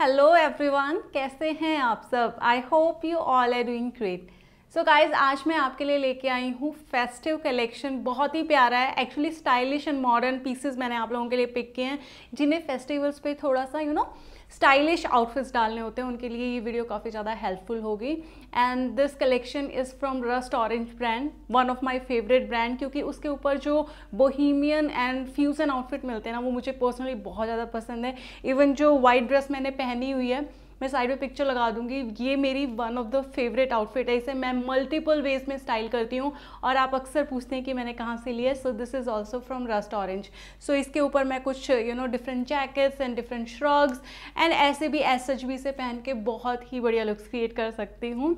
hello everyone कैसे हैं आप सब I hope you all are doing great so guys आज मैं आपके लिए लेके आई हूँ फेस्टिव कलेक्शन बहुत ही प्यारा है actually stylish and modern pieces मैंने आप लोगों के लिए पिक किए हैं जिन्हें फेस्टिवल्स पे थोड़ा सा you you know know, stylish outfits डालने होते हैं उनके लिए ये वीडियो काफ़ी ज़्यादा हेल्पफुल होगी and this collection is from Rust Orange brand one of my favourite brand क्योंकि उसके ऊपर जो बोहीमियन एंड फ्यूज़न आउटफिट मिलते हैं ना वो मुझे पर्सनली बहुत ज़्यादा पसंद है इवन जो वाइट ड्रेस मैंने पहनी हुई है मैं साइड में पिक्चर लगा दूंगी ये मेरी one of the favourite outfit है इसे मैं मल्टीपल वेज में स्टाइल करती हूँ और आप अक्सर पूछते हैं कि मैंने कहाँ से लिया so this is also from Rust Orange so इसके ऊपर मैं कुछ you know different jackets and different shrugs and ऐसे भी एस सच भी इसे पहन के बहुत ही बढ़िया लुक्स क्रिएट कर सकती हूँ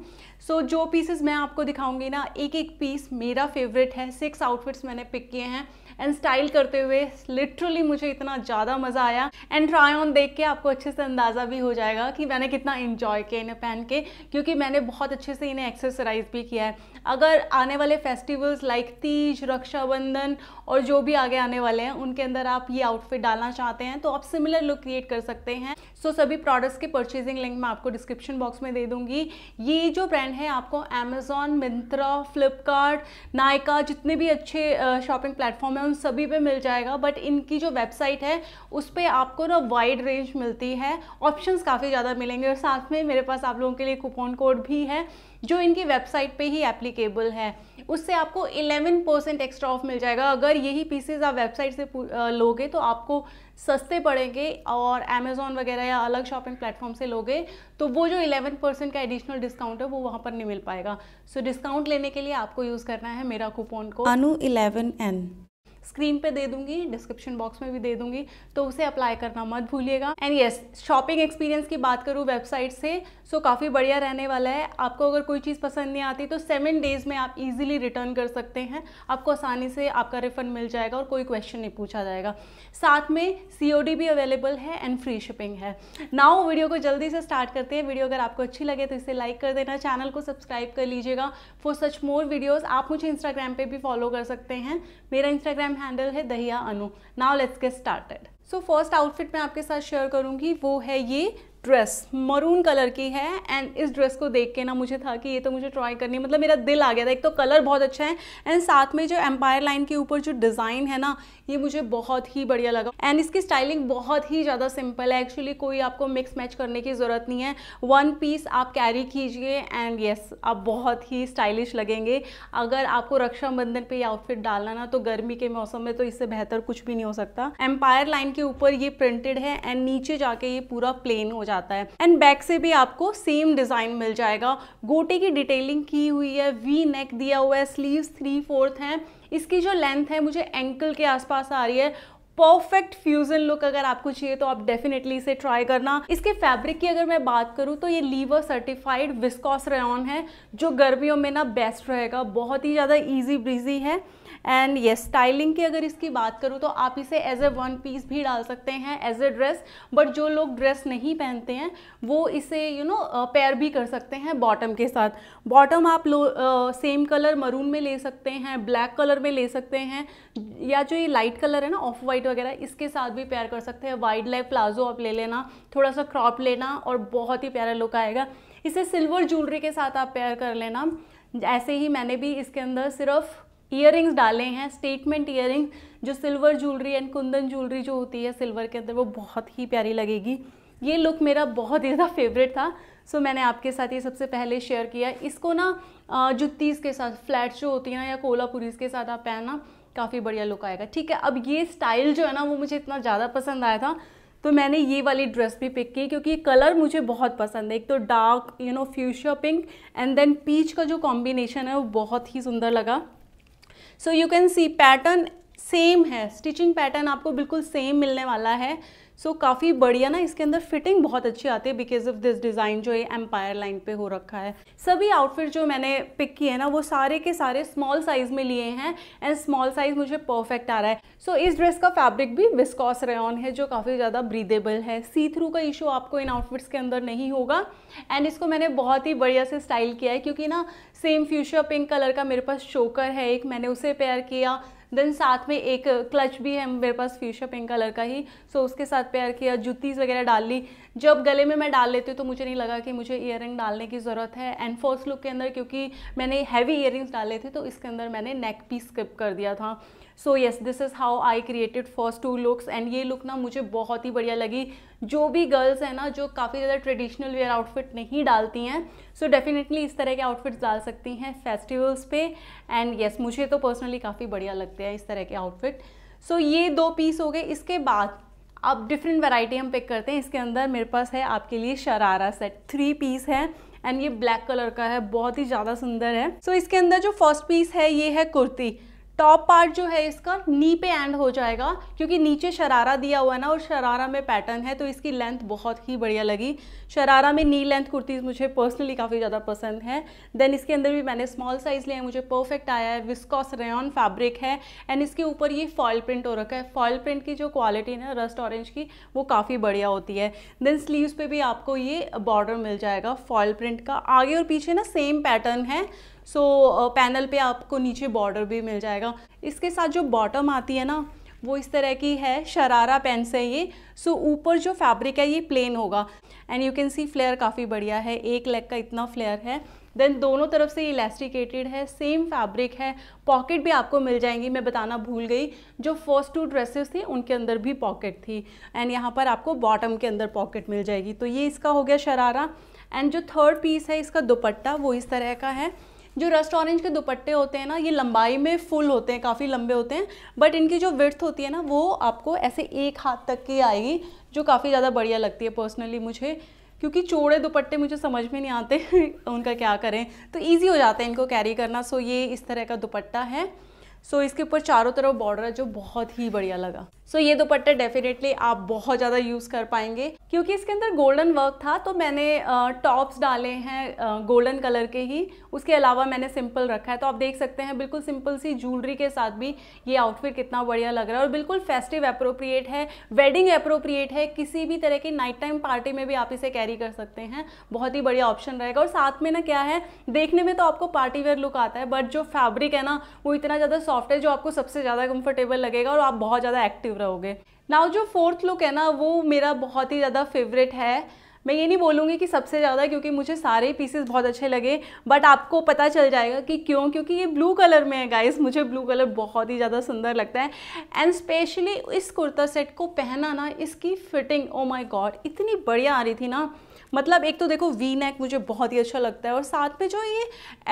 सो so, जो पीसेस मैं आपको दिखाऊंगी ना एक एक पीस मेरा फेवरेट है सिक्स आउटफिट्स मैंने पिक किए हैं एंड स्टाइल करते हुए लिटरली मुझे इतना ज़्यादा मज़ा आया एंड ट्राई ऑन देख के आपको अच्छे से अंदाज़ा भी हो जाएगा कि मैंने कितना इन्जॉय किया इन्हें पहन के क्योंकि मैंने बहुत अच्छे से इन्हें एक्सेसराइज भी किया है अगर आने वाले फेस्टिवल्स लाइक तीज रक्षाबंधन और जो भी आगे आने वाले हैं उनके अंदर आप ये आउटफिट डालना चाहते हैं तो आप सिमिलर लुक क्रिएट कर सकते हैं सो so, सभी प्रोडक्ट्स के परचेजिंग लिंक मैं आपको डिस्क्रिप्शन बॉक्स में दे दूंगी ये जो ब्रांड है आपको अमेजोन मिंत्रा फ्लिपकार्ट नायका जितने भी अच्छे शॉपिंग प्लेटफॉर्म है उन सभी पे मिल जाएगा बट इनकी जो वेबसाइट है उस पर आपको ना वाइड रेंज मिलती है ऑप्शन काफ़ी ज़्यादा मिलेंगे और साथ में मेरे पास आप लोगों के लिए कूपन कोड भी है जो इनकी वेबसाइट पे ही एप्लीकेबल है उससे आपको 11 परसेंट एक्स्ट्रा ऑफ मिल जाएगा अगर यही पीसेज आप वेबसाइट से लोगे तो आपको सस्ते पड़ेंगे और अमेज़ोन वगैरह या अलग शॉपिंग प्लेटफॉर्म से लोगे तो वो जो 11 परसेंट का एडिशनल डिस्काउंट है वो वहाँ पर नहीं मिल पाएगा सो so, डिस्काउंट लेने के लिए आपको यूज़ करना है मेरा कूपन को अनु इलेवन एन स्क्रीन पे दे दूंगी डिस्क्रिप्शन बॉक्स में भी दे दूंगी तो उसे अप्लाई करना मत भूलिएगा एंड येस शॉपिंग एक्सपीरियंस की बात करूँ वेबसाइट से सो so, काफ़ी बढ़िया रहने वाला है आपको अगर कोई चीज़ पसंद नहीं आती तो सेवन डेज़ में आप इजीली रिटर्न कर सकते हैं आपको आसानी से आपका रिफंड मिल जाएगा और कोई क्वेश्चन नहीं पूछा जाएगा साथ में सी भी अवेलेबल है एंड फ्री शिपिंग है नाउ वीडियो को जल्दी से स्टार्ट करते हैं वीडियो अगर आपको अच्छी लगे तो इसे लाइक कर देना चैनल को सब्सक्राइब कर लीजिएगा फॉर सच मोर वीडियोज़ आप मुझे इंस्टाग्राम पर भी फॉलो कर सकते हैं मेरा इंस्टाग्राम हैंडल है Dahiya Anu now let's get started so first outfit मैं आपके साथ शेयर करूंगी वो है ये ड्रेस मरून कलर की है एंड इस ड्रेस को देख के ना मुझे था कि ये तो मुझे ट्राई करनी है मतलब मेरा दिल आ गया था एक तो कलर बहुत अच्छा है एंड साथ में जो एम्पायर लाइन के ऊपर जो डिज़ाइन है ना ये मुझे बहुत ही बढ़िया लगा एंड इसकी स्टाइलिंग बहुत ही ज़्यादा सिंपल है एक्चुअली कोई आपको मिक्स मैच करने की ज़रूरत नहीं है वन पीस आप कैरी कीजिए एंड येस आप बहुत ही स्टाइलिश लगेंगे अगर आपको रक्षाबंधन पर ये आउटफिट डालना ना तो गर्मी के मौसम में तो इससे बेहतर कुछ भी नहीं हो सकता एम्पायर लाइन के ऊपर ये प्रिंटेड है एंड नीचे जाके ये पूरा प्लेन हो जाए जाता है एंड बैक से भी आपको सेम डिज़ाइन मिल जाएगा गोटे की डिटेलिंग की हुई है वी नेक दिया हुआ है स्लीव थ्री फोर्थ है इसकी जो लेंथ है मुझे एंकल के आसपास आ रही है परफेक्ट फ्यूजन लुक अगर आपको चाहिए तो आप डेफिनेटली इसे ट्राई करना इसके फैब्रिक की अगर मैं बात करूं तो ये लीवर सर्टिफाइड विस्कॉस रेन है जो गर्मियों में ना बेस्ट रहेगा बहुत ही ज़्यादा ईजी ब्रीजी है एंड ये स्टाइलिंग की अगर इसकी बात करूँ तो आप इसे एज ए वन पीस भी डाल सकते हैं एज ए ड्रेस बट जो लोग ड्रेस नहीं पहनते हैं वो इसे यू नो पेयर भी कर सकते हैं बॉटम के साथ बॉटम आप लो सेम कलर मरून में ले सकते हैं ब्लैक कलर में ले सकते हैं या जो ये लाइट कलर है ना ऑफ वाइट वगैरह इसके साथ भी पेयर कर सकते हैं वाइड लाइफ प्लाजो आप ले लेना थोड़ा सा क्रॉप लेना और बहुत ही प्यारा लुक आएगा इसे सिल्वर ज्वेलरी के साथ आप पेयर कर लेना ऐसे ही मैंने भी इसके अंदर सिर्फ ईयरिंग्स डाले हैं स्टेटमेंट ईयरिंग्स जो silver jewellery and kundan jewellery जो होती है सिल्वर के अंदर वो बहुत ही प्यारी लगेगी ये लुक मेरा बहुत ही ज़्यादा फेवरेट था सो so, मैंने आपके साथ ये सबसे पहले शेयर किया इसको ना जुत्तीस के साथ फ्लैट्स जो होती हैं ना या कोलापुरीज के साथ आप पहनना काफ़ी बढ़िया लुक आएगा ठीक है अब ये स्टाइल जो है ना वो मुझे इतना ज़्यादा पसंद आया था तो मैंने ये वाली ड्रेस भी पिक की क्योंकि ये कलर मुझे बहुत पसंद है एक तो dark you know fuchsia pink and then peach का जो कॉम्बिनेशन है वो बहुत ही सुंदर लगा so you can see pattern same है स्टिचिंग पैटर्न आपको बिल्कुल सेम मिलने वाला है सो so, काफ़ी बढ़िया ना इसके अंदर फिटिंग बहुत अच्छी आती है बिकॉज ऑफ दिस डिज़ाइन जो ये एम्पायर लाइन पे हो रखा है सभी आउटफिट जो मैंने पिक किए हैं ना वो सारे के सारे स्मॉल साइज़ में लिए हैं एंड स्मॉल साइज़ मुझे परफेक्ट आ रहा है सो so, इस ड्रेस का फैब्रिक भी विस्कॉस रेन है जो काफ़ी ज़्यादा ब्रीदेबल है सी थ्रू का इशू आपको इन आउटफिट्स के अंदर नहीं होगा एंड इसको मैंने बहुत ही बढ़िया से स्टाइल किया है क्योंकि ना सेम फ्यूचर पिंक कलर का मेरे पास शोकर है एक मैंने उसे पेयर किया देन साथ में एक क्लच भी है मेरे पास फ्यूशा पिंक कलर का ही सो so, उसके साथ पेयर किया जुतीज़ वगैरह डाल ली जब गले में मैं डाल लेती हूँ तो मुझे नहीं लगा कि मुझे ईयर डालने की ज़रूरत है एंड फर्स्ट लुक के अंदर क्योंकि मैंने हैवी ईयर डाले थे तो इसके अंदर मैंने नेक पीस स्किप कर दिया था so yes this is how I created first two looks and ये लुक ना मुझे बहुत ही बढ़िया लगी जो भी गर्ल्स हैं ना जो काफ़ी ज़्यादा ट्रेडिशनल वेयर आउटफिट नहीं डालती हैं सो so डेफिनेटली इस तरह के आउटफिट्स डाल सकती हैं फेस्टिवल्स पे एंड येस yes, मुझे तो पर्सनली काफ़ी बढ़िया लगते हैं इस तरह के आउटफिट सो so, ये दो पीस हो गए इसके बाद अब डिफरेंट वेराइटी हम पिक करते हैं इसके अंदर मेरे पास है आपके लिए शरारा सेट थ्री पीस है एंड ये ब्लैक कलर का है बहुत ही ज़्यादा सुंदर है सो so, इसके अंदर जो फर्स्ट पीस है ये है कुर्ती टॉप पार्ट जो है इसका नी पे एंड हो जाएगा क्योंकि नीचे शरारा दिया हुआ है ना और शरारा में पैटर्न है तो इसकी लेंथ बहुत ही बढ़िया लगी शरारा में नी लेंथ कुर्तीज़ मुझे पर्सनली काफ़ी ज़्यादा पसंद है देन इसके अंदर भी मैंने स्मॉल साइज़ लिया है मुझे परफेक्ट आया है विस्कॉस रेन फैब्रिक है एंड इसके ऊपर ये फॉयल प्रिंट हो रखा है फॉयल प्रिंट की जो क्वालिटी ना रस्ट ऑरेंज की वो काफ़ी बढ़िया होती है देन स्लीव्स पे भी आपको ये बॉर्डर मिल जाएगा फॉयल प्रिंट का आगे और पीछे ना सेम पैटर्न है सो so, पैनल uh, पे आपको नीचे बॉर्डर भी मिल जाएगा इसके साथ जो बॉटम आती है ना वो इस तरह की है शरारा पेन से ये सो so, ऊपर जो फैब्रिक है ये प्लेन होगा and you can see flare काफ़ी बढ़िया है एक लेग का इतना फ्लेयर है देन दोनों तरफ से इलास्टिकेटेड है सेम फैब्रिक है पॉकेट भी आपको मिल जाएंगी मैं बताना भूल गई जो फर्स्ट टू ड्रेसेस थी उनके अंदर भी पॉकेट थी एंड यहाँ पर आपको बॉटम के अंदर पॉकेट मिल जाएगी तो ये इसका हो गया शरारा एंड जो थर्ड पीस है इसका दुपट्टा वो इस तरह का है जो रस्ट ऑरेंज के दुपट्टे होते हैं ना ये लंबाई में फुल होते हैं काफ़ी लंबे होते हैं बट इनकी जो विर्थ होती है ना वो आपको ऐसे एक हाथ तक की आएगी जो काफ़ी ज़्यादा बढ़िया लगती है पर्सनली मुझे क्योंकि चौड़े दुपट्टे मुझे समझ में नहीं आते उनका क्या करें तो ईजी हो जाता है इनको कैरी करना सो ये इस तरह का दुपट्टा है सो so, इसके ऊपर चारों तरफ बॉर्डर है जो बहुत ही बढ़िया लगा सो so, ये दुपट्टा डेफिनेटली आप बहुत ज़्यादा यूज़ कर पाएंगे क्योंकि इसके अंदर गोल्डन वर्क था तो मैंने टॉप्स डाले हैं गोल्डन कलर के ही उसके अलावा मैंने सिंपल रखा है तो आप देख सकते हैं बिल्कुल सिंपल सी ज्वेलरी के साथ भी ये आउटफिट कितना बढ़िया लग रहा है और बिल्कुल फेस्टिव अप्रोप्रिएट है वेडिंग अप्रोप्रिएट है किसी भी तरह की नाइट टाइम पार्टी में भी आप इसे कैरी कर सकते हैं बहुत ही बढ़िया ऑप्शन रहेगा और साथ में ना क्या है देखने में तो आपको पार्टी वेयर लुक आता है बट जो फैब्रिक है ना वो इतना ज़्यादा है जो आपको सबसे ज़्यादा कंफर्टेबल लगेगा और आप बहुत ज़्यादा एक्टिव रहोगे नाउ जो फोर्थ लुक है ना वो मेरा बहुत ही ज़्यादा फेवरेट है मैं ये नहीं बोलूँगी कि सबसे ज़्यादा क्योंकि मुझे सारे पीसेस बहुत अच्छे लगे बट आपको पता चल जाएगा कि क्यों क्योंकि ये ब्लू कलर में है गाइस मुझे ब्लू कलर बहुत ही ज़्यादा सुंदर लगता है एंड स्पेशली इस कुर्ता सेट को पहना ना इसकी फिटिंग ओ माई गॉड इतनी बढ़िया आ रही थी ना मतलब एक तो देखो वी नेक मुझे बहुत ही अच्छा लगता है और साथ में जो ये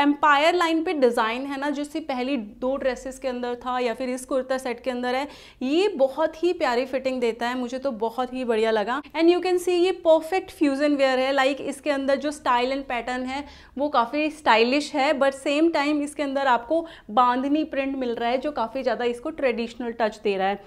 एम्पायर लाइन पे डिज़ाइन है ना जिससे पहली दो ड्रेसेस के अंदर था या फिर इस कुर्ता सेट के अंदर है ये बहुत ही प्यारी फिटिंग देता है मुझे तो बहुत ही बढ़िया लगा एंड यू कैन सी ये परफेक्ट फ्यूज़न वेयर है लाइक like इसके अंदर जो स्टाइल एंड पैटर्न है वो काफ़ी स्टाइलिश है बट सेम टाइम इसके अंदर आपको बांधनी प्रिंट मिल रहा है जो काफ़ी ज़्यादा इसको ट्रेडिशनल टच दे रहा है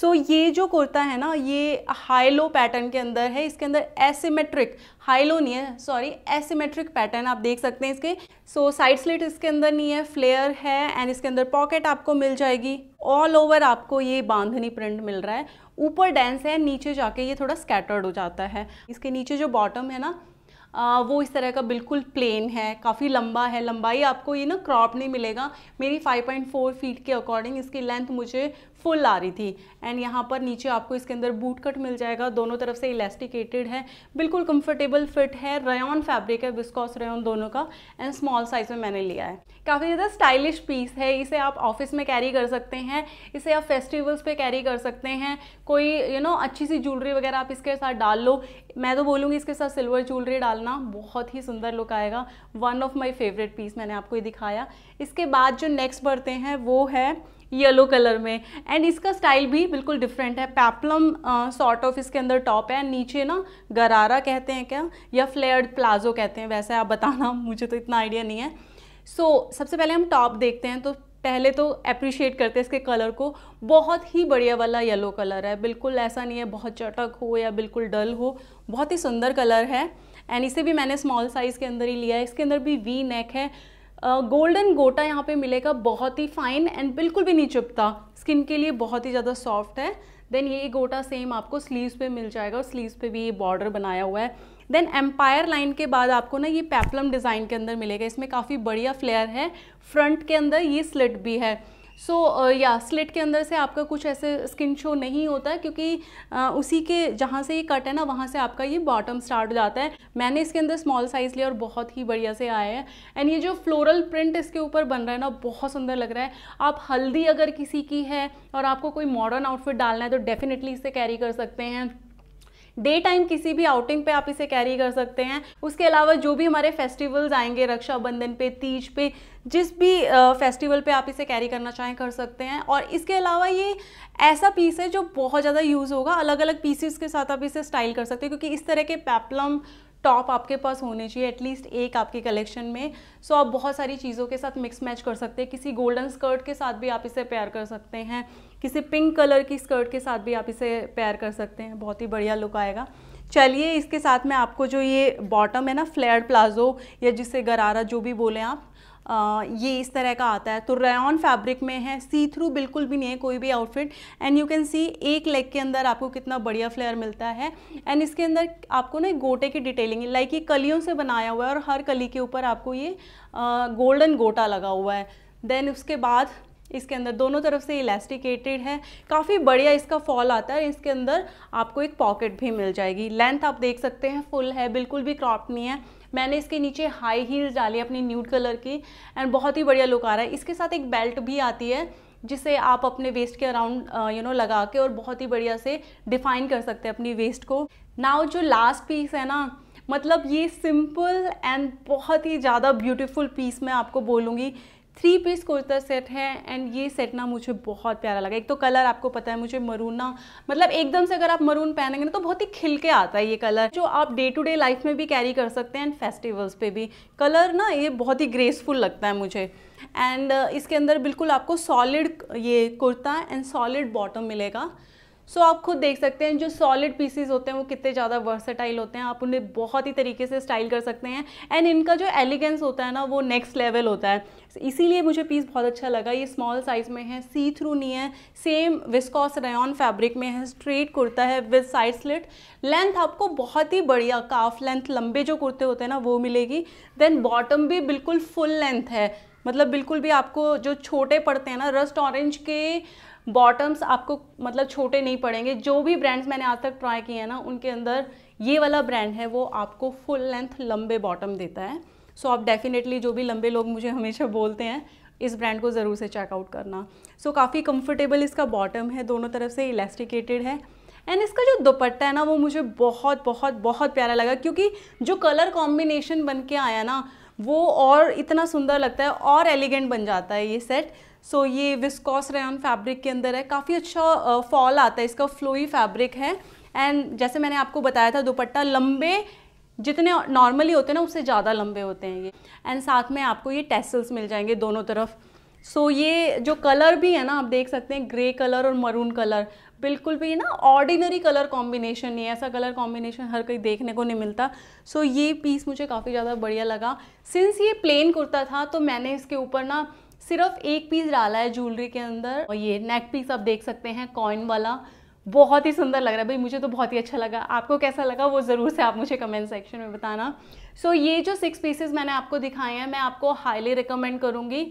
सो so, ये जो कुर्ता है ना ये हाई लो पैटर्न के अंदर है इसके अंदर एसीमेट्रिक हाइलो नहीं है सॉरी एसीमेट्रिक पैटर्न आप देख सकते हैं इसके सो साइड स्लिट इसके अंदर नहीं है फ्लेयर है एंड इसके अंदर पॉकेट आपको मिल जाएगी ऑल ओवर आपको ये बांधनी प्रिंट मिल रहा है ऊपर डेंस है नीचे जाके ये थोड़ा स्कैटर्ड हो जाता है इसके नीचे जो बॉटम है ना आ, वो इस तरह का बिल्कुल प्लेन है काफ़ी लंबा है लंबाई आपको ये ना क्रॉप नहीं मिलेगा मेरी 5.4 फीट के अकॉर्डिंग इसकी लेंथ मुझे फुल आ रही थी एंड यहाँ पर नीचे आपको इसके अंदर बूट कट मिल जाएगा दोनों तरफ से इलास्टिकेटेड है बिल्कुल कंफर्टेबल फिट है रेन फैब्रिक है विस्कॉस रेन दोनों का एंड स्मॉल साइज़ में मैंने लिया है काफ़ी ज़्यादा स्टाइलिश पीस है इसे आप ऑफिस में कैरी कर सकते हैं इसे आप फेस्टिवल्स पे कैरी कर सकते हैं कोई यू you नो know, अच्छी सी ज्वेलरी वगैरह आप इसके साथ डाल लो मैं तो बोलूँगी इसके साथ सिल्वर ज्वेलरी डालना बहुत ही सुंदर लुक आएगा one of my favourite piece मैंने आपको ये दिखाया इसके बाद जो नेक्स्ट बढ़ते हैं वो है येलो कलर में एंड इसका स्टाइल भी बिल्कुल डिफरेंट है पैपलम सॉर्ट ऑफ इसके अंदर टॉप है नीचे ना गरारा कहते हैं क्या या फ्लेयर्ड प्लाजो कहते हैं वैसे आप बताना मुझे तो इतना आइडिया नहीं है सो so, सबसे पहले हम टॉप देखते हैं तो पहले तो अप्रिशिएट करते हैं इसके कलर को बहुत ही बढ़िया वाला येलो कलर है बिल्कुल ऐसा नहीं है बहुत चटक हो या बिल्कुल डल हो बहुत ही सुंदर कलर है एंड इसे भी मैंने स्मॉल साइज़ के अंदर ही लिया है इसके अंदर भी वी नेक है गोल्डन गोटा यहाँ पे मिलेगा बहुत ही फाइन एंड बिल्कुल भी नहीं चुपता स्किन के लिए बहुत ही ज़्यादा सॉफ्ट है देन ये गोटा सेम आपको स्लीव्स पे मिल जाएगा और स्लीव्स पे भी ये बॉर्डर बनाया हुआ है देन एम्पायर लाइन के बाद आपको ना ये पैपलम डिज़ाइन के अंदर मिलेगा इसमें काफ़ी बढ़िया फ्लेयर है फ्रंट के अंदर ये स्लिट भी है सो या स्लिट के अंदर से आपका कुछ ऐसे स्किन शो नहीं होता क्योंकि uh, उसी के जहाँ से ये कट है ना वहाँ से आपका ये बॉटम स्टार्ट हो जाता है मैंने इसके अंदर स्मॉल साइज़ लिया और बहुत ही बढ़िया से आया है एंड ये जो फ्लोरल प्रिंट इसके ऊपर बन रहा है ना बहुत सुंदर लग रहा है आप हल्दी अगर किसी की है और आपको कोई मॉडर्न आउटफिट डालना है तो डेफिनेटली इसे कैरी कर सकते हैं डे टाइम किसी भी आउटिंग पे आप इसे कैरी कर सकते हैं उसके अलावा जो भी हमारे फेस्टिवल्स आएंगे रक्षाबंधन पे तीज पे जिस भी फेस्टिवल पे आप इसे कैरी करना चाहें कर सकते हैं और इसके अलावा ये ऐसा पीस है जो बहुत ज़्यादा यूज़ होगा अलग अलग पीसेस के साथ आप इसे स्टाइल कर सकते हैं क्योंकि इस तरह के पैपलम टॉप आपके पास होने चाहिए एटलीस्ट एक आपके कलेक्शन में सो so, आप बहुत सारी चीज़ों के साथ मिक्स मैच कर सकते हैं किसी गोल्डन स्कर्ट के साथ भी आप इसे पेयर कर सकते हैं किसी पिंक कलर की स्कर्ट के साथ भी आप इसे पेयर कर सकते हैं बहुत ही बढ़िया लुक आएगा चलिए इसके साथ में आपको जो ये बॉटम है ना फ्लेयर प्लाजो या जिसे गरारा जो भी बोलें आप आ, ये इस तरह का आता है तो रेन फैब्रिक में है सी थ्रू बिल्कुल भी नहीं है कोई भी outfit and you can see एक लेग के अंदर आपको कितना बढ़िया फ्लेयर मिलता है एंड इसके अंदर आपको ना गोटे की डिटेलिंग लाइक ये कलियों से बनाया हुआ है और हर कली के ऊपर आपको ये गोल्डन गोटा लगा हुआ है देन उसके बाद इसके अंदर दोनों तरफ से इलास्टिकेटेड है काफ़ी बढ़िया इसका फॉल आता है इसके अंदर आपको एक पॉकेट भी मिल जाएगी लेंथ आप देख सकते हैं फुल है बिल्कुल भी क्रॉप नहीं है मैंने इसके नीचे हाई हील डाली अपनी न्यूड कलर की एंड बहुत ही बढ़िया लुक आ रहा है इसके साथ एक बेल्ट भी आती है जिसे आप अपने वेस्ट के अराउंड यू नो लगा के और बहुत ही बढ़िया से डिफाइन कर सकते हैं अपनी वेस्ट को नाउ जो लास्ट पीस है ना मतलब ये सिंपल एंड बहुत ही ज़्यादा ब्यूटीफुल पीस मैं आपको बोलूँगी थ्री पीस कुर्ता सेट है एंड ये सेट ना मुझे बहुत प्यारा लगा एक तो कलर आपको पता है मुझे मरून ना मतलब एकदम से अगर आप मरून पहनेंगे ना तो बहुत ही खिल के आता है ये कलर जो आप डे टू डे लाइफ में भी कैरी कर सकते हैं एंड फेस्टिवल्स पे भी कलर ना ये बहुत ही ग्रेसफुल लगता है मुझे एंड uh, इसके अंदर बिल्कुल आपको सॉलिड ये कुर्ता एंड सॉलिड बॉटम मिलेगा सो so, आप खुद देख सकते हैं जो सॉलिड पीसीज होते हैं वो कितने ज़्यादा वर्सेटाइल होते हैं आप उन्हें बहुत ही तरीके से स्टाइल कर सकते हैं एंड इनका जो एलिगेंस होता है ना वो नेक्स्ट लेवल होता है इसीलिए मुझे पीस बहुत अच्छा लगा ये स्मॉल साइज़ में है सी थ्रू नहीं है सेम विस्कॉस रेन फैब्रिक में है स्ट्रेट कुर्ता है विद साइड स्लिट लेंथ आपको बहुत ही बढ़िया काफ लेंथ लंबे जो कुर्ते होते हैं ना वो मिलेगी देन बॉटम भी बिल्कुल फुल लेंथ है मतलब बिल्कुल भी आपको जो छोटे पड़ते हैं ना रस्ट ऑरेंज के बॉटम्स आपको मतलब छोटे नहीं पड़ेंगे जो भी ब्रांड्स मैंने आज तक ट्राई किए हैं ना उनके अंदर ये वाला ब्रांड है वो आपको फुल लेंथ लंबे बॉटम देता है सो so, आप डेफिनेटली जो भी लंबे लोग मुझे हमेशा बोलते हैं इस ब्रांड को ज़रूर से चेकआउट करना सो so, काफ़ी कंफर्टेबल इसका बॉटम है दोनों तरफ से इलास्टिकेटेड है एंड इसका जो दुपट्टा है ना वो मुझे बहुत बहुत बहुत प्यारा लगा क्योंकि जो कलर कॉम्बिनेशन बन के आया ना वो और इतना सुंदर लगता है और एलिगेंट बन जाता है ये सेट सो so, ये विस्कॉस रेन फैब्रिक के अंदर है काफ़ी अच्छा फॉल आता है इसका फ्लोई फैब्रिक है एंड जैसे मैंने आपको बताया था दुपट्टा लंबे जितने नॉर्मली होते हैं ना उससे ज़्यादा लंबे होते हैं ये एंड साथ में आपको ये टेसल्स मिल जाएंगे दोनों तरफ सो so, ये जो कलर भी है ना आप देख सकते हैं ग्रे कलर और मरून कलर बिल्कुल भी ना ऑर्डिनरी कलर कॉम्बिनेशन नहीं है ऐसा कलर कॉम्बिनेशन हर कहीं देखने को नहीं मिलता सो so, ये पीस मुझे काफ़ी ज़्यादा बढ़िया लगा सिंस ये प्लेन कुर्ता था तो मैंने इसके ऊपर ना सिर्फ एक पीस डाला है ज्वेलरी के अंदर और ये नेक पीस आप देख सकते हैं कॉइन वाला बहुत ही सुंदर लग रहा है भाई मुझे तो बहुत ही अच्छा लगा आपको कैसा लगा वो ज़रूर से आप मुझे कमेंट सेक्शन में बताना सो so, ये जो सिक्स पीसेस मैंने आपको दिखाए हैं मैं आपको हाईली रिकमेंड करूँगी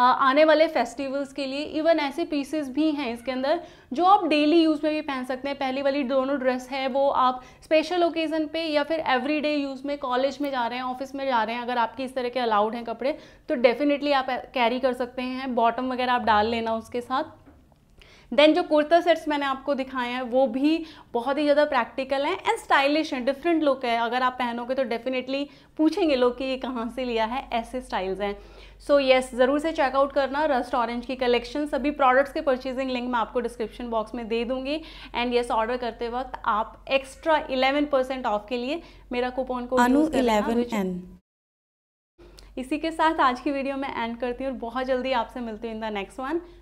आने वाले फेस्टिवल्स के लिए इवन ऐसे पीसेस भी हैं इसके अंदर जो आप डेली यूज़ में भी पहन सकते हैं पहली वाली दोनों ड्रेस है वो आप स्पेशल ओकेज़न पे या फिर एवरीडे यूज़ में कॉलेज में जा रहे हैं ऑफिस में जा रहे हैं अगर आपके इस तरह के अलाउड हैं कपड़े तो डेफिनेटली आप कैरी कर सकते हैं बॉटम वगैरह आप डाल लेना उसके साथ देन जो कुर्ता सेट्स मैंने आपको दिखाए हैं वो भी बहुत ही ज़्यादा प्रैक्टिकल हैं एंड स्टाइलिश हैं डिफरेंट लुक है अगर आप पहनोगे तो डेफिनेटली पूछेंगे लोग कि ये कहाँ से लिया है ऐसे स्टाइल्स हैं सो so, येस yes, ज़रूर से चेकआउट करना रस्ट ऑरेंज की कलेक्शन सभी प्रोडक्ट्स के परचेजिंग लिंक मैं आपको डिस्क्रिप्शन बॉक्स में दे दूंगी एंड येस ऑर्डर करते वक्त आप एक्स्ट्रा इलेवन परसेंट ऑफ के लिए मेरा कूपन को अनु इसी के साथ आज की वीडियो मैं एंड करती हूँ और बहुत जल्दी आपसे मिलती हूँ इन द नेक्स्ट वन